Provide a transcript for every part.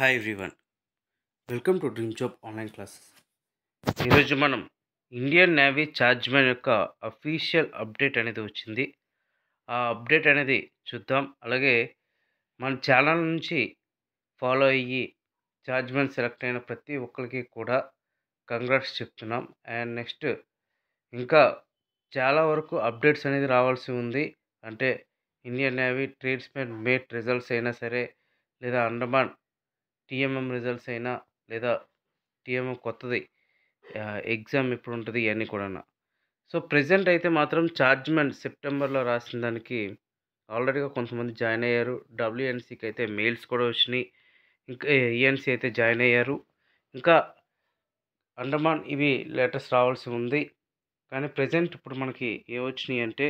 hi everyone welcome to dream job online classes ఈరోజు మనం Indian navy man యొక్క official update అనేది వచ్చింది ఆ అప్డేట్ అనేది చూద్దాం అలాగే మన ఛానల్ నుంచి ఫాలో అయ్యి మ్యాన్ సెలెక్ట్ అయిన ప్రతి ఒక్కరికి కూడా కంగ్రాట్స్ చెప్తున్నాం అండ్ నెక్స్ట్ ఇంకా చాలా వరకు అప్డేట్స్ అనేది రావాల్సి ఉంది అంటే Indian navy tradesmen mate results అయినా సరే లేదా అండమాన్ టీఎంఎం రిజల్ట్స్ అయినా లేదా టీఎంఎం కొత్తది ఎగ్జామ్ ఎప్పుడు ఉంటుంది ఇవన్నీ కూడా సో ప్రజెంట్ అయితే మాత్రం చార్జ్మెంట్ సెప్టెంబర్లో రాసిన దానికి ఆల్రెడీగా కొంతమంది జాయిన్ అయ్యారు డబ్ల్యూఎన్సీకి అయితే మెయిల్స్ కూడా వచ్చినాయి ఇంకా ఏఎన్సీ అయితే జాయిన్ అయ్యారు ఇంకా అండమాన్ ఇవి లెటర్స్ రావాల్సి ఉంది కానీ ప్రజెంట్ ఇప్పుడు మనకి ఏ వచ్చినాయి అంటే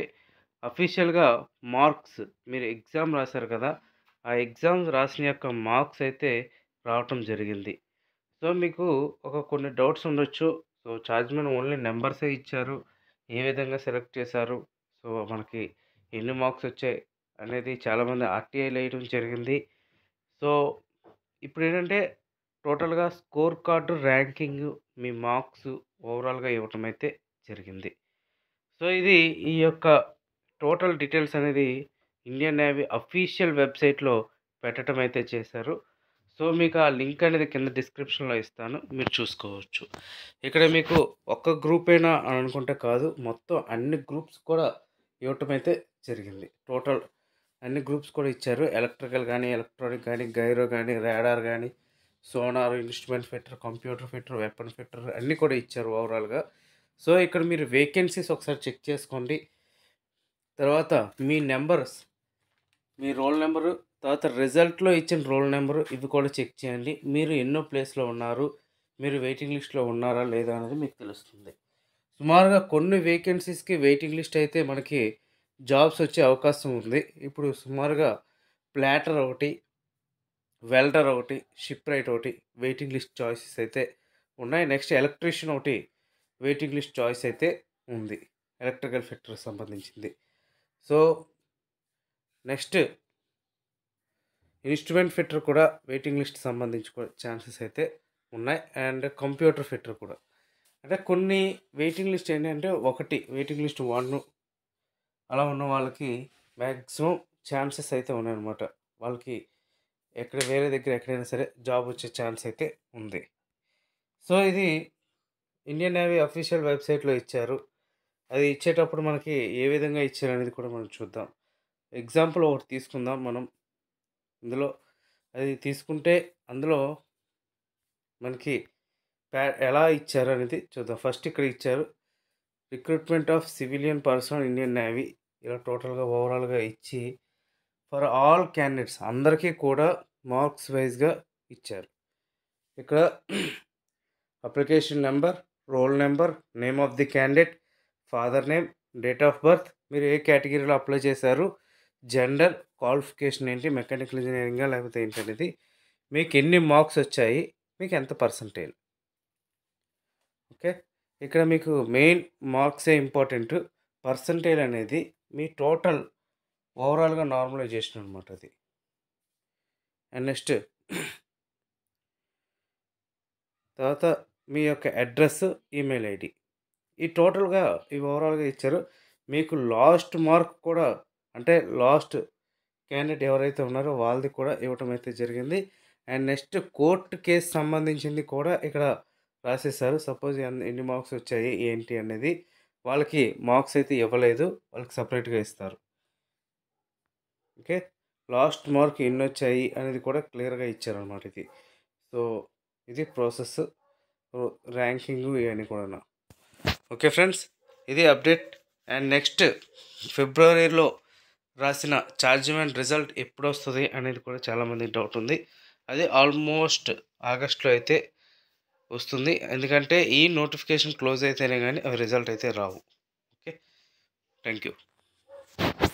అఫీషియల్గా మార్క్స్ మీరు ఎగ్జామ్ రాశారు కదా ఆ ఎగ్జామ్స్ రాసిన యొక్క మార్క్స్ అయితే రావటం జరిగింది సో మీకు ఒక కొన్ని డౌట్స్ ఉండొచ్చు సో ఛార్జ్మెన్ ఓన్లీ నెంబర్సే ఇచ్చారు ఏ విధంగా సెలెక్ట్ చేశారు సో మనకి ఎన్ని మార్క్స్ వచ్చాయి అనేది చాలామంది ఆర్టీఐ వేయడం జరిగింది సో ఇప్పుడు ఏంటంటే టోటల్గా స్కోర్ కార్డు ర్యాంకింగ్ మీ మార్క్స్ ఓవరాల్గా ఇవ్వటం అయితే జరిగింది సో ఇది ఈ యొక్క టోటల్ డీటెయిల్స్ అనేది ఇండియన్ నేవీ అఫీషియల్ వెబ్సైట్లో పెట్టడం అయితే చేశారు సో మీకు ఆ లింక్ అనేది కింద డిస్క్రిప్షన్లో ఇస్తాను మీరు చూసుకోవచ్చు ఇక్కడ మీకు ఒక్క గ్రూప్ అయినా అని అనుకుంటే కాదు మొత్తం అన్ని గ్రూప్స్ కూడా ఇవ్వటం అయితే జరిగింది టోటల్ అన్ని గ్రూప్స్ కూడా ఇచ్చారు ఎలక్ట్రికల్ కానీ ఎలక్ట్రానిక్ కానీ గైరో కానీ రాడార్ కానీ sonar instrument fitter computer fitter weapon fitter అన్నీ కూడా ఇచ్చారు ఓవరాల్గా సో ఇక్కడ మీరు వేకెన్సీస్ ఒకసారి చెక్ చేసుకోండి తర్వాత మీ నెంబర్స్ మీ రోల్ నెంబరు తర్వాత రిజల్ట్లో ఇచ్చిన రోల్ నెంబరు ఇవి కూడా చెక్ చేయండి మీరు ఎన్నో ప్లేస్లో ఉన్నారు మీరు వెయిటింగ్ లిస్ట్లో ఉన్నారా లేదా అనేది మీకు తెలుస్తుంది సుమారుగా కొన్ని వేకెన్సీస్కి వెయిటింగ్ లిస్ట్ అయితే మనకి జాబ్స్ వచ్చే అవకాశం ఉంది ఇప్పుడు సుమారుగా ప్లాటర్ ఒకటి వెల్డర్ ఒకటి షిప్ రైట్ ఒకటి వెయిటింగ్ లిస్ట్ చాయిసెస్ అయితే ఉన్నాయి నెక్స్ట్ ఎలక్ట్రీషియన్ ఒకటి వెయిటింగ్ లిస్ట్ చాయిస్ అయితే ఉంది ఎలక్ట్రికల్ ఫెక్టర్ సంబంధించింది సో నెక్స్ట్ ఇన్స్ట్రుమెంట్ ఫిట్టర్ కూడా వెయిటింగ్ లిస్ట్ సంబంధించి ఛాన్సెస్ అయితే ఉన్నాయి అండ్ కంప్యూటర్ ఫిట్టర్ కూడా అంటే కొన్ని వెయిటింగ్ లిస్ట్ ఏంటంటే ఒకటి వెయిటింగ్ లిస్ట్ వన్ అలా ఉన్న వాళ్ళకి మ్యాక్సిమం ఛాన్సెస్ అయితే ఉన్నాయన్నమాట వాళ్ళకి ఎక్కడ వేరే దగ్గర ఎక్కడైనా సరే జాబ్ వచ్చే ఛాన్స్ అయితే ఉంది సో ఇది ఇండియన్ నేవీ అఫీషియల్ వెబ్సైట్లో ఇచ్చారు అది ఇచ్చేటప్పుడు మనకి ఏ విధంగా ఇచ్చారు అనేది కూడా మనం చూద్దాం ఎగ్జాంపుల్ ఒకటి తీసుకుందాం మనం ఇందులో అది తీసుకుంటే అందులో మనకి ప్యా ఎలా ఇచ్చారు అనేది చూద్దాం ఫస్ట్ ఇక్కడ ఇచ్చారు recruitment of civilian personnel Indian navy ఇలా టోటల్గా ఓవరాల్గా ఇచ్చి ఫర్ ఆల్ క్యాండిడేట్స్ అందరికీ కూడా మార్క్స్ వైజ్గా ఇచ్చారు ఇక్కడ application number roll number name of the candidate father name date of birth మీరు ఏ కేటగిరీలో అప్లై చేశారు జెండర్ క్వాలిఫికేషన్ ఏంటి మెకానికల్ ఇంజనీరింగ్ లేకపోతే ఏంటనేది మీకు ఎన్ని మార్క్స్ వచ్చాయి మీకు ఎంత పర్సంటేజ్ ఓకే ఇక్కడ మీకు మెయిన్ మార్క్సే ఇంపార్టెంట్ పర్సంటేజ్ అనేది మీ టోటల్ ఓవరాల్గా నార్మలైజేషన్ అనమాట అది అండ్ నెక్స్ట్ తర్వాత మీ యొక్క అడ్రస్ ఈమెయిల్ ఐడి ఈ టోటల్గా ఈ ఓవరాల్గా ఇచ్చారు మీకు లాస్ట్ మార్క్ కూడా అంటే లాస్ట్ క్యాండిడేట్ ఎవరైతే ఉన్నారో వాళ్ళది కూడా ఇవ్వటం అయితే జరిగింది అండ్ నెక్స్ట్ కోర్టు కేసు సంబంధించింది కూడా ఇక్కడ రాసేసారు సపోజ్ ఎన్ని మార్క్స్ వచ్చాయి ఏంటి అనేది వాళ్ళకి మార్క్స్ అయితే ఇవ్వలేదు వాళ్ళకి సపరేట్గా ఇస్తారు ఓకే లాస్ట్ మార్క్ ఎన్ని వచ్చాయి అనేది కూడా క్లియర్గా ఇచ్చారనమాట ఇది సో ఇది ప్రాసెస్ ర్యాంకింగ్ ఇవన్నీ కూడా ఓకే ఫ్రెండ్స్ ఇది అప్డేట్ అండ్ నెక్స్ట్ ఫిబ్రవరిలో రాసిన ఛార్జ్మెంట్ రిజల్ట్ ఎప్పుడు వస్తుంది అనేది కూడా చాలామంది డౌట్ ఉంది అది ఆల్మోస్ట్ ఆగస్ట్లో అయితే వస్తుంది ఎందుకంటే ఈ నోటిఫికేషన్ క్లోజ్ అయితేనే కానీ అవి రిజల్ట్ అయితే రావు ఓకే థ్యాంక్ యూ